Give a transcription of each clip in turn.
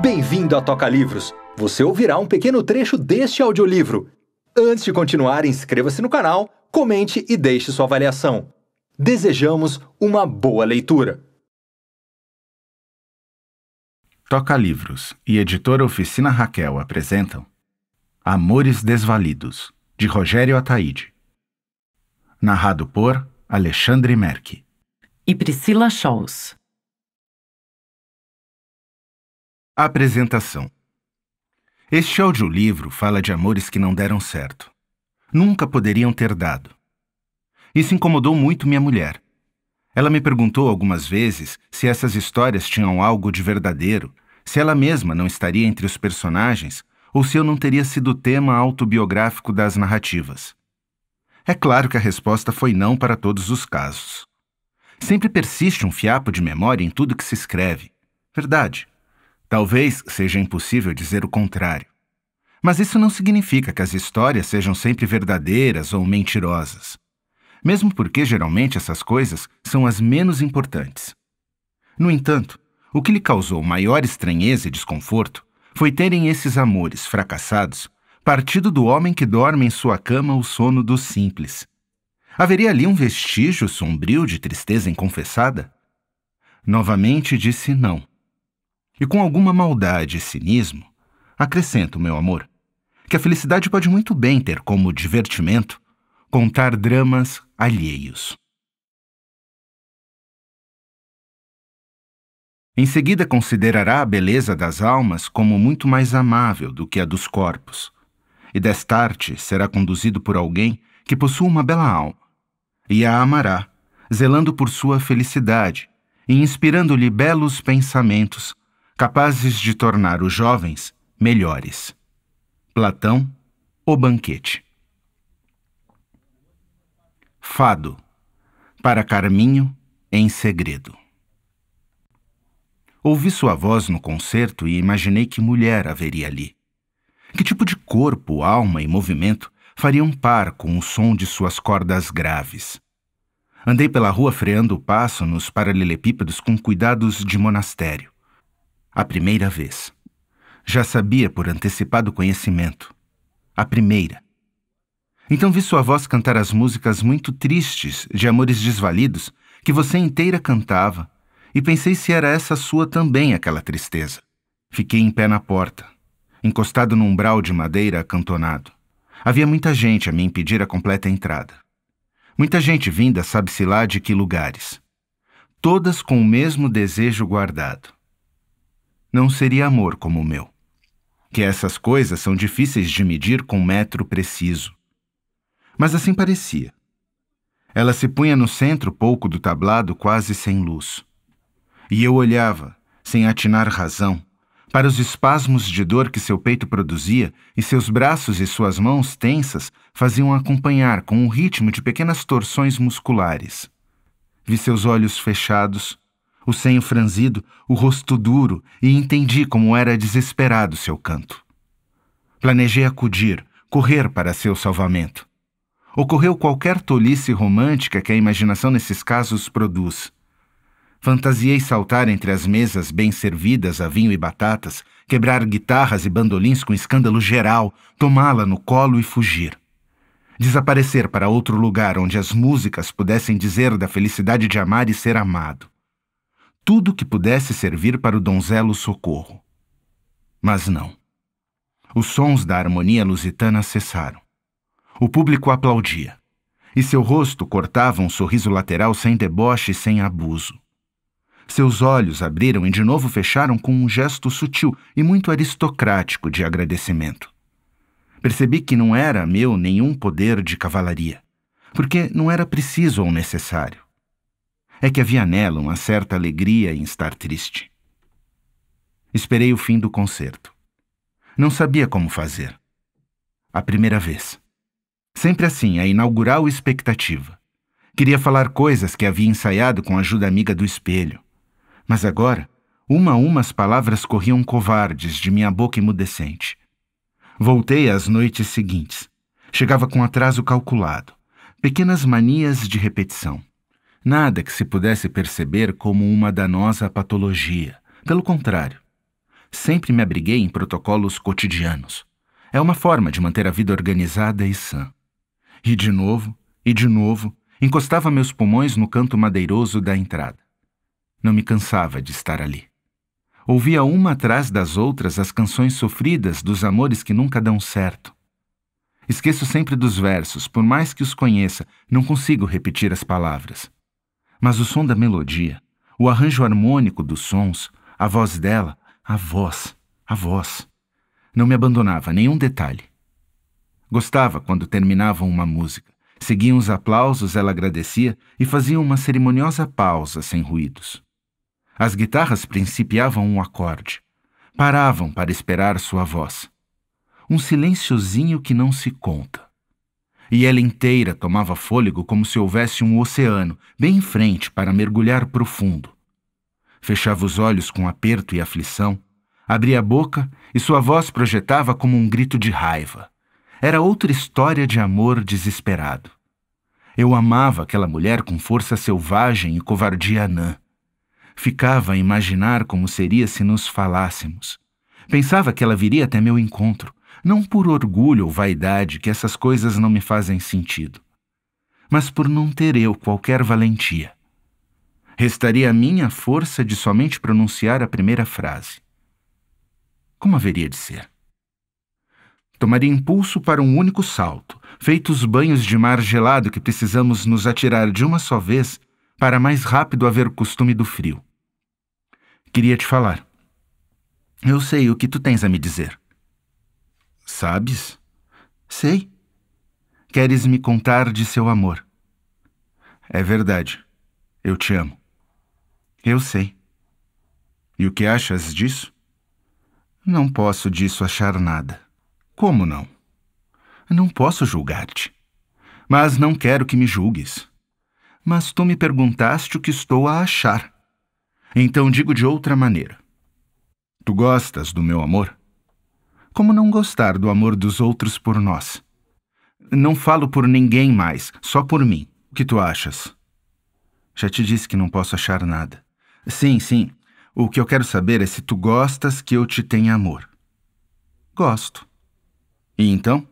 Bem-vindo a Toca Livros! Você ouvirá um pequeno trecho deste audiolivro. Antes de continuar, inscreva-se no canal, comente e deixe sua avaliação. Desejamos uma boa leitura! Toca Livros e editora Oficina Raquel apresentam Amores Desvalidos, de Rogério Ataíde. Narrado por Alexandre Merck e Priscila Scholz. Apresentação Este audiolivro fala de amores que não deram certo. Nunca poderiam ter dado. Isso incomodou muito minha mulher. Ela me perguntou algumas vezes se essas histórias tinham algo de verdadeiro, se ela mesma não estaria entre os personagens ou se eu não teria sido tema autobiográfico das narrativas. É claro que a resposta foi não para todos os casos. Sempre persiste um fiapo de memória em tudo que se escreve. Verdade. Talvez seja impossível dizer o contrário. Mas isso não significa que as histórias sejam sempre verdadeiras ou mentirosas. Mesmo porque geralmente essas coisas são as menos importantes. No entanto, o que lhe causou maior estranheza e desconforto foi terem esses amores fracassados partido do homem que dorme em sua cama o sono dos simples. Haveria ali um vestígio sombrio de tristeza inconfessada? Novamente disse não. E com alguma maldade e cinismo, acrescento, meu amor, que a felicidade pode muito bem ter como divertimento contar dramas alheios. Em seguida, considerará a beleza das almas como muito mais amável do que a dos corpos, e desta arte será conduzido por alguém que possua uma bela alma, e a amará, zelando por sua felicidade e inspirando-lhe belos pensamentos capazes de tornar os jovens melhores. Platão, O Banquete. Fado para Carminho em segredo. Ouvi sua voz no concerto e imaginei que mulher haveria ali. Que tipo de corpo, alma e movimento fariam par com o som de suas cordas graves? Andei pela rua freando o passo nos paralelepípedos com cuidados de monastério. A primeira vez. Já sabia por antecipado conhecimento. A primeira. Então vi sua voz cantar as músicas muito tristes de amores desvalidos que você inteira cantava, e pensei se era essa sua também aquela tristeza. Fiquei em pé na porta, encostado num umbral de madeira acantonado. Havia muita gente a me impedir a completa entrada. Muita gente vinda sabe-se lá de que lugares. Todas com o mesmo desejo guardado não seria amor como o meu. Que essas coisas são difíceis de medir com metro preciso. Mas assim parecia. Ela se punha no centro pouco do tablado, quase sem luz. E eu olhava, sem atinar razão, para os espasmos de dor que seu peito produzia e seus braços e suas mãos tensas faziam acompanhar com um ritmo de pequenas torções musculares. Vi seus olhos fechados, o senho franzido, o rosto duro, e entendi como era desesperado seu canto. Planejei acudir, correr para seu salvamento. Ocorreu qualquer tolice romântica que a imaginação nesses casos produz. Fantasiei saltar entre as mesas bem servidas a vinho e batatas, quebrar guitarras e bandolins com escândalo geral, tomá-la no colo e fugir. Desaparecer para outro lugar onde as músicas pudessem dizer da felicidade de amar e ser amado tudo que pudesse servir para o donzelo socorro. Mas não. Os sons da harmonia lusitana cessaram. O público aplaudia, e seu rosto cortava um sorriso lateral sem deboche e sem abuso. Seus olhos abriram e de novo fecharam com um gesto sutil e muito aristocrático de agradecimento. Percebi que não era meu nenhum poder de cavalaria, porque não era preciso ou necessário. É que havia nela uma certa alegria em estar triste. Esperei o fim do concerto. Não sabia como fazer. A primeira vez. Sempre assim, a inaugural expectativa. Queria falar coisas que havia ensaiado com a ajuda amiga do espelho. Mas agora, uma a uma as palavras corriam covardes de minha boca imudecente. Voltei às noites seguintes. Chegava com atraso calculado. Pequenas manias de repetição. Nada que se pudesse perceber como uma danosa patologia. Pelo contrário, sempre me abriguei em protocolos cotidianos. É uma forma de manter a vida organizada e sã. E de novo, e de novo, encostava meus pulmões no canto madeiroso da entrada. Não me cansava de estar ali. Ouvia uma atrás das outras as canções sofridas dos amores que nunca dão certo. Esqueço sempre dos versos, por mais que os conheça, não consigo repetir as palavras mas o som da melodia, o arranjo harmônico dos sons, a voz dela, a voz, a voz. Não me abandonava nenhum detalhe. Gostava quando terminavam uma música. Seguiam os aplausos, ela agradecia e fazia uma cerimoniosa pausa sem ruídos. As guitarras principiavam um acorde. Paravam para esperar sua voz. Um silenciozinho que não se conta e ela inteira tomava fôlego como se houvesse um oceano bem em frente para mergulhar profundo. Fechava os olhos com aperto e aflição, abria a boca e sua voz projetava como um grito de raiva. Era outra história de amor desesperado. Eu amava aquela mulher com força selvagem e covardia anã. Ficava a imaginar como seria se nos falássemos. Pensava que ela viria até meu encontro, não por orgulho ou vaidade que essas coisas não me fazem sentido, mas por não ter eu qualquer valentia. Restaria a minha força de somente pronunciar a primeira frase. Como haveria de ser? Tomaria impulso para um único salto, feitos os banhos de mar gelado que precisamos nos atirar de uma só vez para mais rápido haver o costume do frio. Queria te falar. Eu sei o que tu tens a me dizer. Sabes? Sei. Queres me contar de seu amor? É verdade. Eu te amo. Eu sei. E o que achas disso? Não posso disso achar nada. Como não? Não posso julgar-te. Mas não quero que me julgues. Mas tu me perguntaste o que estou a achar. Então digo de outra maneira. Tu gostas do meu amor? Como não gostar do amor dos outros por nós? Não falo por ninguém mais, só por mim. O que tu achas? Já te disse que não posso achar nada. Sim, sim. O que eu quero saber é se tu gostas que eu te tenha amor. Gosto. E então?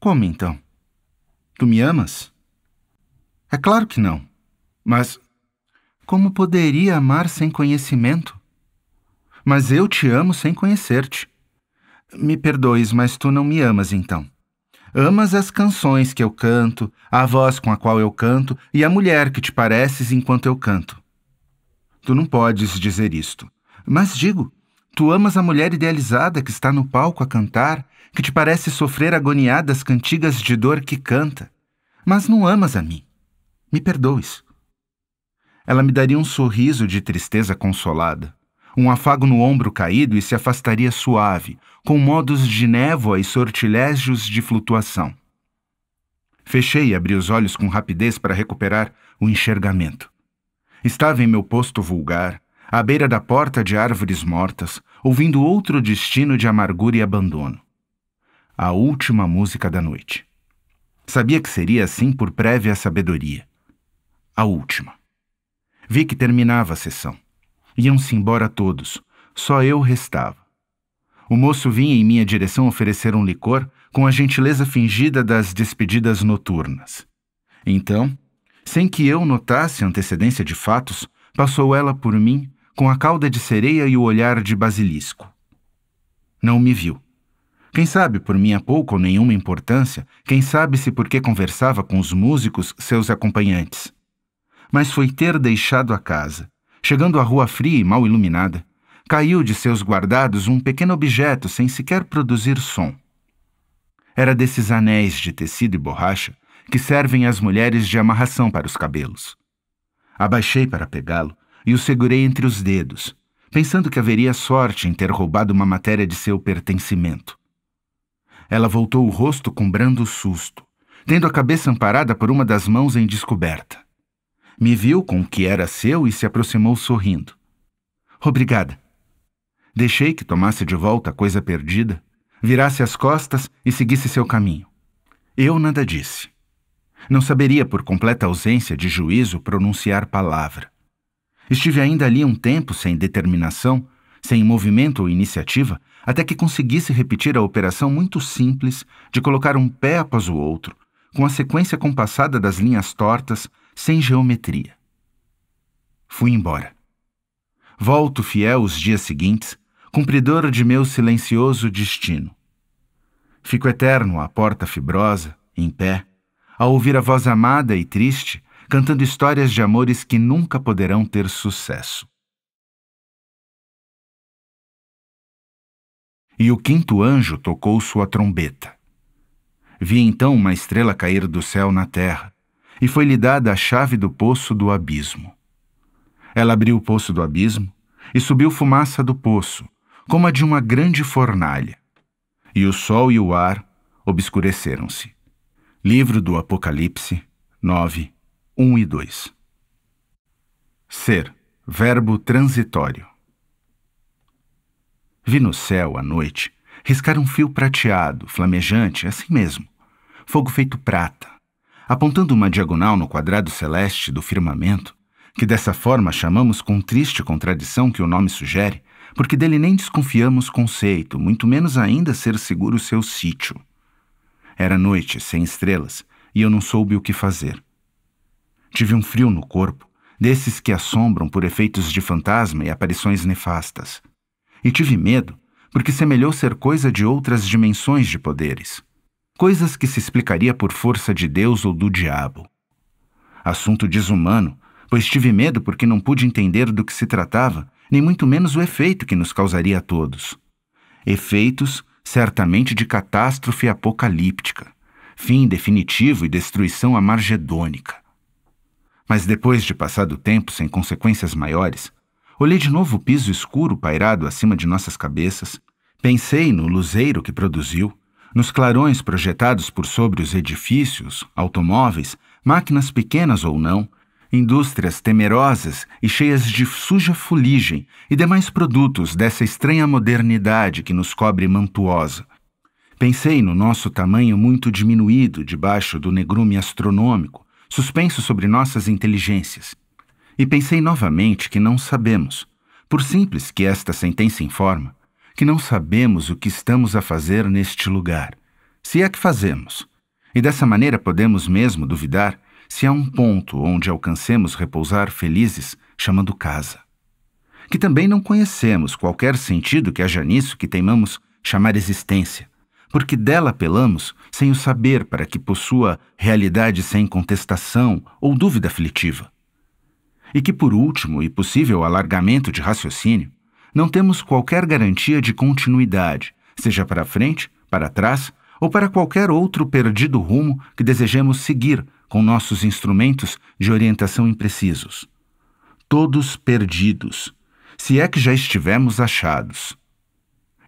Como então? Tu me amas? É claro que não. Mas como poderia amar sem conhecimento? Mas eu te amo sem conhecer-te. Me perdoes, mas tu não me amas então. Amas as canções que eu canto, a voz com a qual eu canto e a mulher que te pareces enquanto eu canto. Tu não podes dizer isto. Mas digo, tu amas a mulher idealizada que está no palco a cantar, que te parece sofrer agoniadas cantigas de dor que canta. Mas não amas a mim. Me perdoes. Ela me daria um sorriso de tristeza consolada um afago no ombro caído e se afastaria suave, com modos de névoa e sortilégios de flutuação. Fechei e abri os olhos com rapidez para recuperar o enxergamento. Estava em meu posto vulgar, à beira da porta de árvores mortas, ouvindo outro destino de amargura e abandono. A última música da noite. Sabia que seria assim por prévia sabedoria. A última. Vi que terminava a sessão. Iam-se embora todos. Só eu restava. O moço vinha em minha direção oferecer um licor com a gentileza fingida das despedidas noturnas. Então, sem que eu notasse antecedência de fatos, passou ela por mim com a cauda de sereia e o olhar de basilisco. Não me viu. Quem sabe por minha pouca ou nenhuma importância, quem sabe se porque conversava com os músicos, seus acompanhantes. Mas foi ter deixado a casa, Chegando à rua fria e mal iluminada, caiu de seus guardados um pequeno objeto sem sequer produzir som. Era desses anéis de tecido e borracha que servem às mulheres de amarração para os cabelos. Abaixei para pegá-lo e o segurei entre os dedos, pensando que haveria sorte em ter roubado uma matéria de seu pertencimento. Ela voltou o rosto com brando susto, tendo a cabeça amparada por uma das mãos em descoberta. Me viu com o que era seu e se aproximou sorrindo. Obrigada. Deixei que tomasse de volta a coisa perdida, virasse as costas e seguisse seu caminho. Eu nada disse. Não saberia, por completa ausência de juízo, pronunciar palavra. Estive ainda ali um tempo sem determinação, sem movimento ou iniciativa, até que conseguisse repetir a operação muito simples de colocar um pé após o outro, com a sequência compassada das linhas tortas, sem geometria. Fui embora. Volto fiel os dias seguintes, cumpridor de meu silencioso destino. Fico eterno à porta fibrosa, em pé, a ouvir a voz amada e triste cantando histórias de amores que nunca poderão ter sucesso. E o quinto anjo tocou sua trombeta. Vi então uma estrela cair do céu na terra, e foi-lhe dada a chave do poço do abismo. Ela abriu o poço do abismo e subiu fumaça do poço, como a de uma grande fornalha. E o sol e o ar obscureceram-se. Livro do Apocalipse 9, 1 e 2. Ser, verbo transitório. Vi no céu, à noite, riscar um fio prateado, flamejante, é assim mesmo, fogo feito prata apontando uma diagonal no quadrado celeste do firmamento, que dessa forma chamamos com triste contradição que o nome sugere, porque dele nem desconfiamos conceito, muito menos ainda ser seguro seu sítio. Era noite, sem estrelas, e eu não soube o que fazer. Tive um frio no corpo, desses que assombram por efeitos de fantasma e aparições nefastas. E tive medo, porque semelhou ser coisa de outras dimensões de poderes coisas que se explicaria por força de Deus ou do diabo. Assunto desumano, pois tive medo porque não pude entender do que se tratava, nem muito menos o efeito que nos causaria a todos. Efeitos, certamente, de catástrofe apocalíptica, fim definitivo e destruição amargedônica. Mas depois de passado o tempo sem consequências maiores, olhei de novo o piso escuro pairado acima de nossas cabeças, pensei no luzeiro que produziu, nos clarões projetados por sobre os edifícios, automóveis, máquinas pequenas ou não, indústrias temerosas e cheias de suja fuligem e demais produtos dessa estranha modernidade que nos cobre mantuosa. Pensei no nosso tamanho muito diminuído debaixo do negrume astronômico, suspenso sobre nossas inteligências. E pensei novamente que não sabemos, por simples que esta sentença informa, que não sabemos o que estamos a fazer neste lugar, se é que fazemos. E dessa maneira podemos mesmo duvidar se há um ponto onde alcancemos repousar felizes, chamando casa. Que também não conhecemos qualquer sentido que haja nisso que teimamos chamar existência, porque dela apelamos sem o saber para que possua realidade sem contestação ou dúvida aflitiva. E que, por último e possível alargamento de raciocínio, não temos qualquer garantia de continuidade, seja para frente, para trás ou para qualquer outro perdido rumo que desejemos seguir com nossos instrumentos de orientação imprecisos. Todos perdidos, se é que já estivemos achados.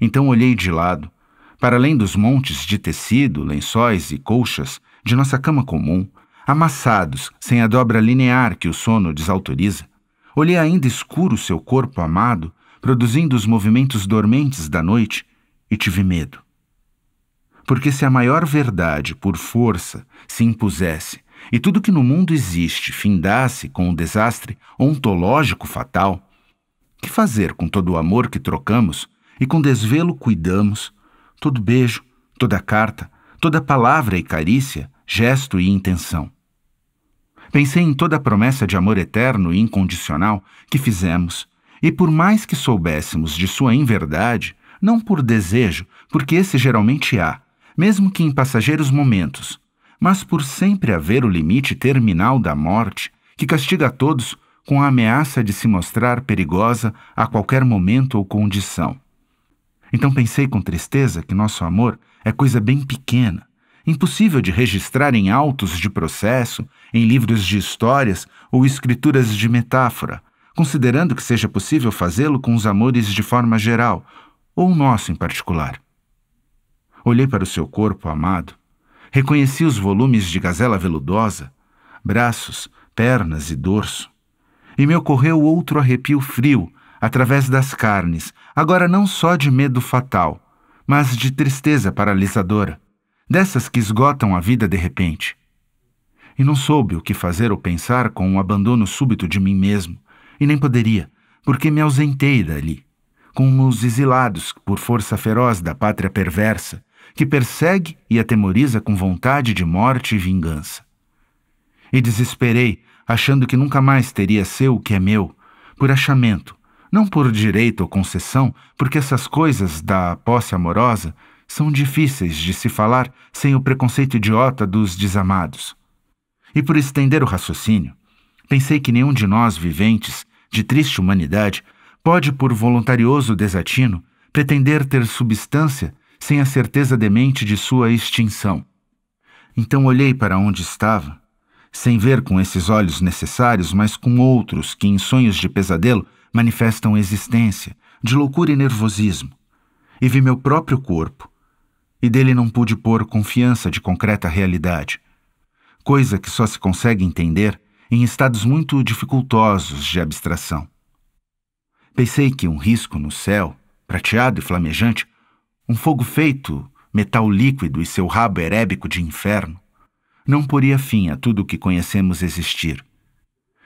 Então olhei de lado, para além dos montes de tecido, lençóis e colchas de nossa cama comum, amassados sem a dobra linear que o sono desautoriza, olhei ainda escuro seu corpo amado produzindo os movimentos dormentes da noite, e tive medo. Porque se a maior verdade, por força, se impusesse, e tudo que no mundo existe findasse com o um desastre ontológico fatal, que fazer com todo o amor que trocamos e com desvelo cuidamos, todo beijo, toda carta, toda palavra e carícia, gesto e intenção? Pensei em toda a promessa de amor eterno e incondicional que fizemos e por mais que soubéssemos de sua inverdade, não por desejo, porque esse geralmente há, mesmo que em passageiros momentos, mas por sempre haver o limite terminal da morte, que castiga a todos com a ameaça de se mostrar perigosa a qualquer momento ou condição. Então pensei com tristeza que nosso amor é coisa bem pequena, impossível de registrar em autos de processo, em livros de histórias ou escrituras de metáfora, considerando que seja possível fazê-lo com os amores de forma geral, ou o nosso em particular. Olhei para o seu corpo amado, reconheci os volumes de gazela veludosa, braços, pernas e dorso, e me ocorreu outro arrepio frio através das carnes, agora não só de medo fatal, mas de tristeza paralisadora, dessas que esgotam a vida de repente. E não soube o que fazer ou pensar com o um abandono súbito de mim mesmo, e nem poderia, porque me ausentei dali, como os exilados por força feroz da pátria perversa, que persegue e atemoriza com vontade de morte e vingança. E desesperei, achando que nunca mais teria seu o que é meu, por achamento, não por direito ou concessão, porque essas coisas da posse amorosa são difíceis de se falar sem o preconceito idiota dos desamados. E por estender o raciocínio, pensei que nenhum de nós viventes de triste humanidade, pode, por voluntarioso desatino, pretender ter substância sem a certeza demente de sua extinção. Então olhei para onde estava, sem ver com esses olhos necessários, mas com outros que, em sonhos de pesadelo, manifestam existência, de loucura e nervosismo, e vi meu próprio corpo, e dele não pude pôr confiança de concreta realidade, coisa que só se consegue entender em estados muito dificultosos de abstração. Pensei que um risco no céu, prateado e flamejante, um fogo feito metal líquido e seu rabo herébico de inferno, não poria fim a tudo o que conhecemos existir,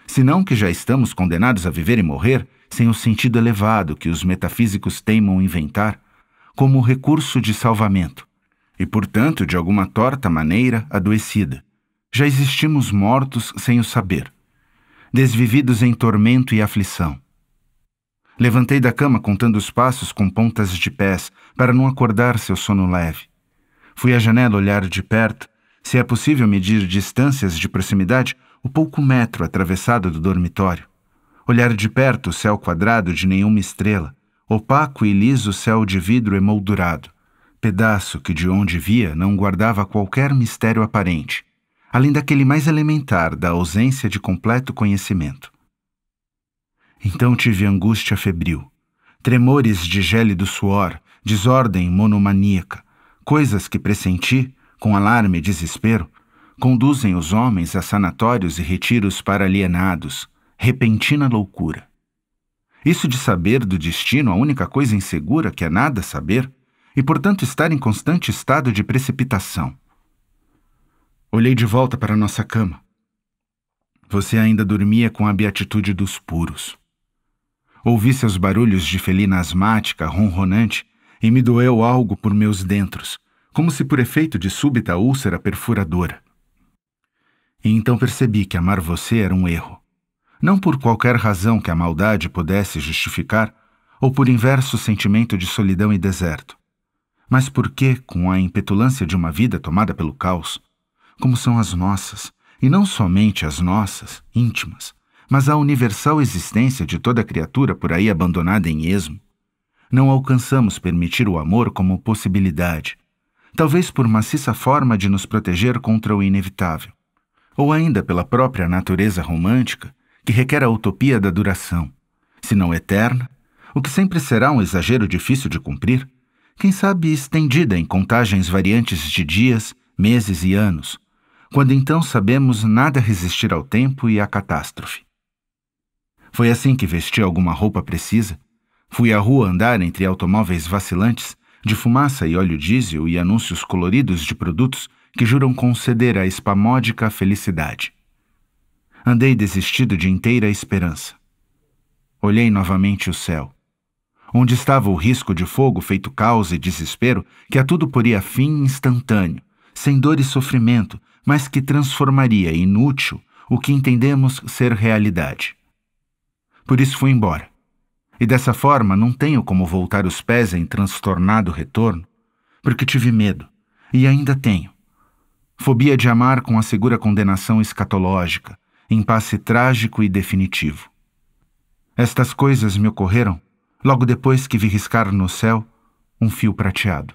senão que já estamos condenados a viver e morrer sem o sentido elevado que os metafísicos teimam inventar como recurso de salvamento, e, portanto, de alguma torta maneira adoecida, já existimos mortos sem o saber, desvividos em tormento e aflição. Levantei da cama contando os passos com pontas de pés para não acordar seu sono leve. Fui à janela olhar de perto, se é possível medir distâncias de proximidade, o pouco metro atravessado do dormitório. Olhar de perto o céu quadrado de nenhuma estrela, opaco e liso céu de vidro emoldurado, pedaço que de onde via não guardava qualquer mistério aparente além daquele mais elementar da ausência de completo conhecimento. Então tive angústia febril, tremores de gélido suor, desordem monomaníaca, coisas que pressenti, com alarme e desespero, conduzem os homens a sanatórios e retiros para alienados, repentina loucura. Isso de saber do destino a única coisa insegura que é nada saber, e portanto estar em constante estado de precipitação. Olhei de volta para nossa cama. Você ainda dormia com a beatitude dos puros. Ouvi seus barulhos de felina asmática, ronronante, e me doeu algo por meus dentros, como se por efeito de súbita úlcera perfuradora. E então percebi que amar você era um erro. Não por qualquer razão que a maldade pudesse justificar, ou por inverso sentimento de solidão e deserto, mas porque, com a impetulância de uma vida tomada pelo caos, como são as nossas, e não somente as nossas, íntimas, mas a universal existência de toda criatura por aí abandonada em esmo. Não alcançamos permitir o amor como possibilidade, talvez por maciça forma de nos proteger contra o inevitável, ou ainda pela própria natureza romântica, que requer a utopia da duração, se não eterna, o que sempre será um exagero difícil de cumprir, quem sabe estendida em contagens variantes de dias, meses e anos, quando então sabemos nada resistir ao tempo e à catástrofe. Foi assim que vesti alguma roupa precisa, fui à rua andar entre automóveis vacilantes, de fumaça e óleo diesel e anúncios coloridos de produtos que juram conceder a espamódica felicidade. Andei desistido de inteira esperança. Olhei novamente o céu. Onde estava o risco de fogo feito caos e desespero que a tudo poria fim instantâneo, sem dor e sofrimento, mas que transformaria inútil o que entendemos ser realidade. Por isso fui embora. E dessa forma não tenho como voltar os pés em transtornado retorno, porque tive medo, e ainda tenho. Fobia de amar com a segura condenação escatológica, impasse trágico e definitivo. Estas coisas me ocorreram logo depois que vi riscar no céu um fio prateado.